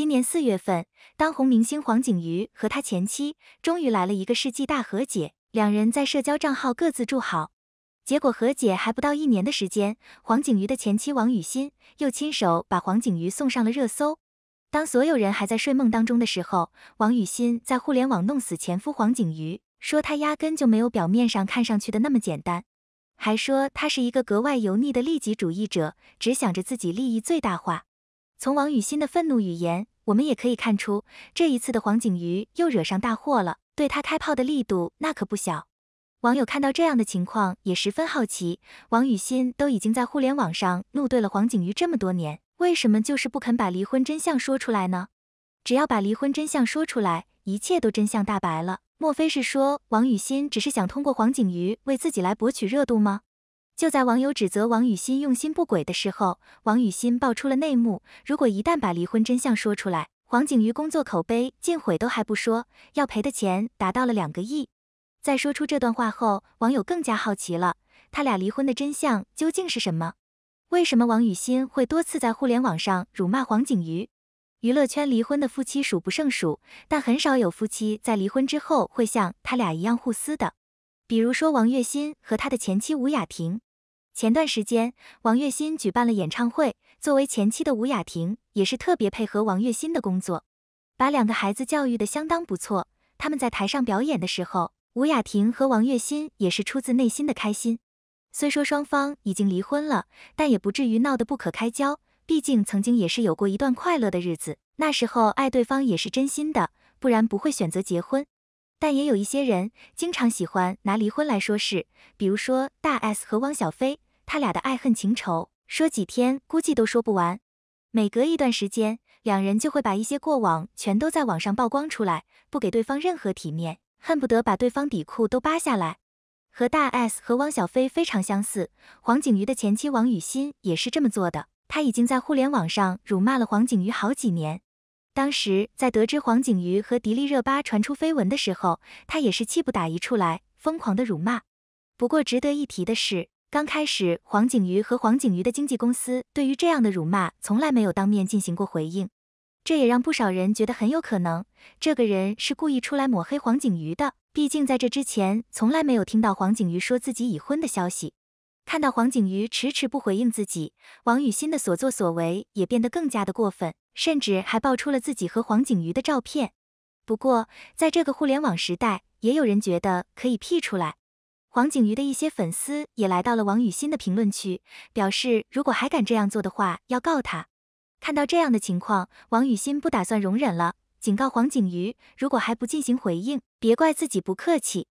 今年四月份，当红明星黄景瑜和他前妻终于来了一个世纪大和解，两人在社交账号各自祝好。结果和解还不到一年的时间，黄景瑜的前妻王雨欣又亲手把黄景瑜送上了热搜。当所有人还在睡梦当中的时候，王雨欣在互联网弄死前夫黄景瑜，说他压根就没有表面上看上去的那么简单，还说他是一个格外油腻的利己主义者，只想着自己利益最大化。从王雨欣的愤怒语言。我们也可以看出，这一次的黄景瑜又惹上大祸了，对他开炮的力度那可不小。网友看到这样的情况也十分好奇，王雨欣都已经在互联网上怒怼了黄景瑜这么多年，为什么就是不肯把离婚真相说出来呢？只要把离婚真相说出来，一切都真相大白了。莫非是说王雨欣只是想通过黄景瑜为自己来博取热度吗？就在网友指责王雨欣用心不轨的时候，王雨欣爆出了内幕。如果一旦把离婚真相说出来，黄景瑜工作口碑尽毁都还不说，要赔的钱达到了两个亿。在说出这段话后，网友更加好奇了，他俩离婚的真相究竟是什么？为什么王雨欣会多次在互联网上辱骂黄景瑜？娱乐圈离婚的夫妻数不胜数，但很少有夫妻在离婚之后会像他俩一样互撕的。比如说王栎鑫和他的前妻吴雅婷。前段时间，王栎鑫举办了演唱会。作为前妻的吴雅婷也是特别配合王栎鑫的工作，把两个孩子教育的相当不错。他们在台上表演的时候，吴雅婷和王栎鑫也是出自内心的开心。虽说双方已经离婚了，但也不至于闹得不可开交。毕竟曾经也是有过一段快乐的日子，那时候爱对方也是真心的，不然不会选择结婚。但也有一些人经常喜欢拿离婚来说事，比如说大 S 和汪小菲。他俩的爱恨情仇说几天估计都说不完，每隔一段时间，两人就会把一些过往全都在网上曝光出来，不给对方任何体面，恨不得把对方底裤都扒下来。和大 S 和汪小菲非常相似，黄景瑜的前妻王雨欣也是这么做的。他已经在互联网上辱骂了黄景瑜好几年。当时在得知黄景瑜和迪丽热巴传出绯闻的时候，他也是气不打一处来，疯狂的辱骂。不过值得一提的是。刚开始，黄景瑜和黄景瑜的经纪公司对于这样的辱骂从来没有当面进行过回应，这也让不少人觉得很有可能这个人是故意出来抹黑黄景瑜的。毕竟在这之前从来没有听到黄景瑜说自己已婚的消息。看到黄景瑜迟迟不回应自己，王雨欣的所作所为也变得更加的过分，甚至还爆出了自己和黄景瑜的照片。不过，在这个互联网时代，也有人觉得可以 P 出来。黄景瑜的一些粉丝也来到了王雨欣的评论区，表示如果还敢这样做的话，要告他。看到这样的情况，王雨欣不打算容忍了，警告黄景瑜，如果还不进行回应，别怪自己不客气。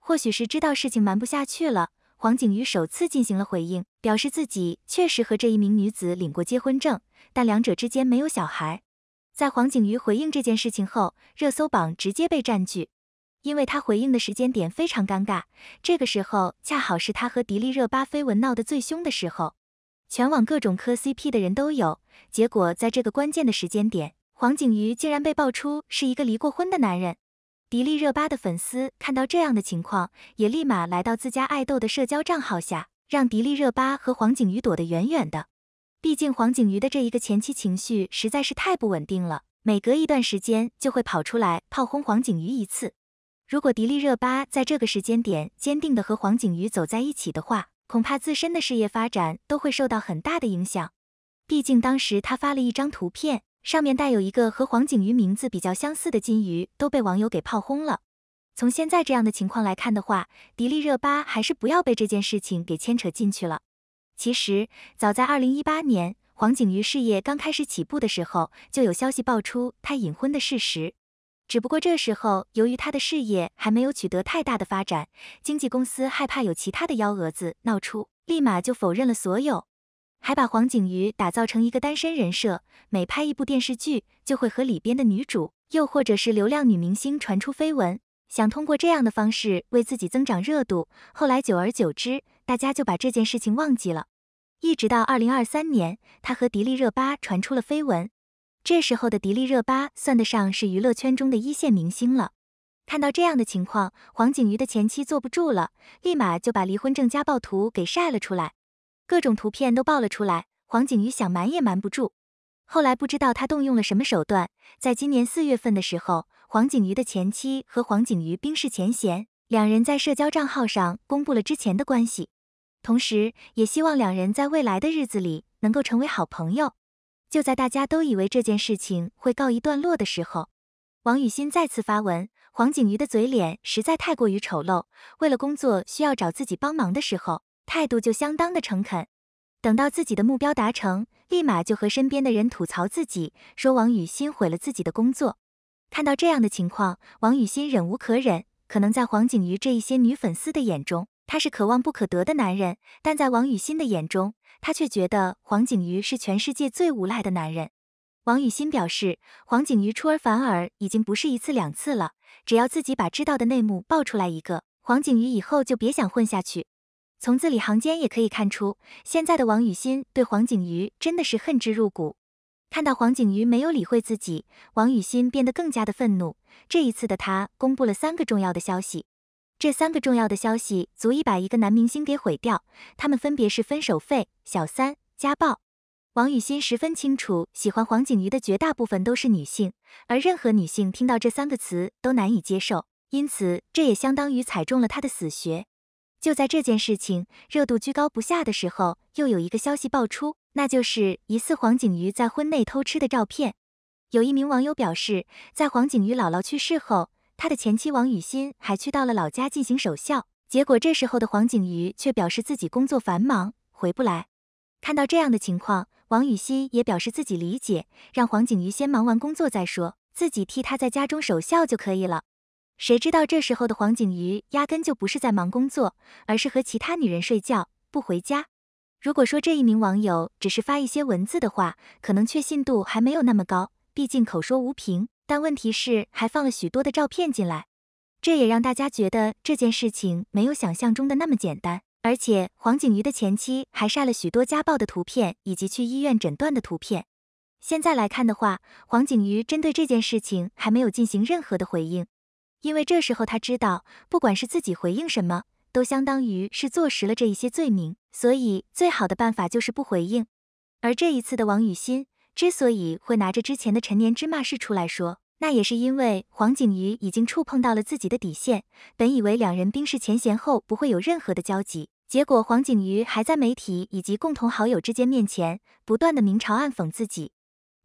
或许是知道事情瞒不下去了，黄景瑜首次进行了回应，表示自己确实和这一名女子领过结婚证，但两者之间没有小孩。在黄景瑜回应这件事情后，热搜榜直接被占据。因为他回应的时间点非常尴尬，这个时候恰好是他和迪丽热巴绯闻闹得最凶的时候，全网各种磕 CP 的人都有。结果在这个关键的时间点，黄景瑜竟然被爆出是一个离过婚的男人，迪丽热巴的粉丝看到这样的情况，也立马来到自家爱豆的社交账号下，让迪丽热巴和黄景瑜躲得远远的。毕竟黄景瑜的这一个前妻情绪实在是太不稳定了，每隔一段时间就会跑出来炮轰黄景瑜一次。如果迪丽热巴在这个时间点坚定地和黄景瑜走在一起的话，恐怕自身的事业发展都会受到很大的影响。毕竟当时她发了一张图片，上面带有一个和黄景瑜名字比较相似的金鱼，都被网友给炮轰了。从现在这样的情况来看的话，迪丽热巴还是不要被这件事情给牵扯进去了。其实早在二零一八年，黄景瑜事业刚开始起步的时候，就有消息爆出他隐婚的事实。只不过这时候，由于他的事业还没有取得太大的发展，经纪公司害怕有其他的幺蛾子闹出，立马就否认了所有，还把黄景瑜打造成一个单身人设，每拍一部电视剧就会和里边的女主，又或者是流量女明星传出绯闻，想通过这样的方式为自己增长热度。后来久而久之，大家就把这件事情忘记了，一直到二零二三年，他和迪丽热巴传出了绯闻。这时候的迪丽热巴算得上是娱乐圈中的一线明星了。看到这样的情况，黄景瑜的前妻坐不住了，立马就把离婚证、家暴图给晒了出来，各种图片都爆了出来。黄景瑜想瞒也瞒不住。后来不知道他动用了什么手段，在今年四月份的时候，黄景瑜的前妻和黄景瑜冰释前嫌，两人在社交账号上公布了之前的关系，同时也希望两人在未来的日子里能够成为好朋友。就在大家都以为这件事情会告一段落的时候，王雨欣再次发文，黄景瑜的嘴脸实在太过于丑陋。为了工作需要找自己帮忙的时候，态度就相当的诚恳；等到自己的目标达成，立马就和身边的人吐槽自己，说王雨欣毁了自己的工作。看到这样的情况，王雨欣忍无可忍。可能在黄景瑜这一些女粉丝的眼中。他是可望不可得的男人，但在王雨欣的眼中，他却觉得黄景瑜是全世界最无赖的男人。王雨欣表示，黄景瑜出尔反尔已经不是一次两次了，只要自己把知道的内幕爆出来一个，黄景瑜以后就别想混下去。从字里行间也可以看出，现在的王雨欣对黄景瑜真的是恨之入骨。看到黄景瑜没有理会自己，王雨欣变得更加的愤怒。这一次的他公布了三个重要的消息。这三个重要的消息足以把一个男明星给毁掉，他们分别是分手费、小三、家暴。王雨欣十分清楚，喜欢黄景瑜的绝大部分都是女性，而任何女性听到这三个词都难以接受，因此这也相当于踩中了他的死穴。就在这件事情热度居高不下的时候，又有一个消息爆出，那就是疑似黄景瑜在婚内偷吃的照片。有一名网友表示，在黄景瑜姥姥去世后。他的前妻王雨欣还去到了老家进行守孝，结果这时候的黄景瑜却表示自己工作繁忙回不来。看到这样的情况，王雨欣也表示自己理解，让黄景瑜先忙完工作再说，自己替他在家中守孝就可以了。谁知道这时候的黄景瑜压根就不是在忙工作，而是和其他女人睡觉不回家。如果说这一名网友只是发一些文字的话，可能确信度还没有那么高，毕竟口说无凭。但问题是，还放了许多的照片进来，这也让大家觉得这件事情没有想象中的那么简单。而且黄景瑜的前妻还晒了许多家暴的图片，以及去医院诊断的图片。现在来看的话，黄景瑜针对这件事情还没有进行任何的回应，因为这时候他知道，不管是自己回应什么，都相当于是坐实了这一些罪名。所以最好的办法就是不回应。而这一次的王雨欣之所以会拿着之前的陈年芝麻事出来说，那也是因为黄景瑜已经触碰到了自己的底线。本以为两人冰释前嫌后不会有任何的交集，结果黄景瑜还在媒体以及共同好友之间面前不断的明嘲暗讽自己。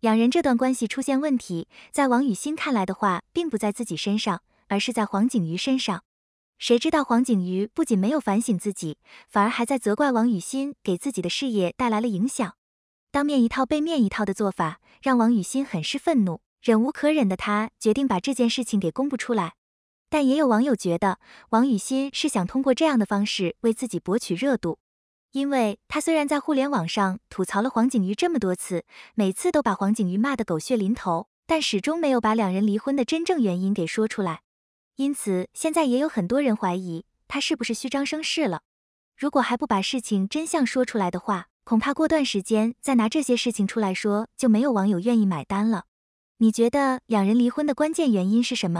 两人这段关系出现问题，在王雨欣看来的话，并不在自己身上，而是在黄景瑜身上。谁知道黄景瑜不仅没有反省自己，反而还在责怪王雨欣给自己的事业带来了影响。当面一套，背面一套的做法让王雨欣很是愤怒，忍无可忍的她决定把这件事情给公布出来。但也有网友觉得王雨欣是想通过这样的方式为自己博取热度，因为她虽然在互联网上吐槽了黄景瑜这么多次，每次都把黄景瑜骂得狗血淋头，但始终没有把两人离婚的真正原因给说出来。因此，现在也有很多人怀疑他是不是虚张声势了。如果还不把事情真相说出来的话。恐怕过段时间再拿这些事情出来说，就没有网友愿意买单了。你觉得两人离婚的关键原因是什么？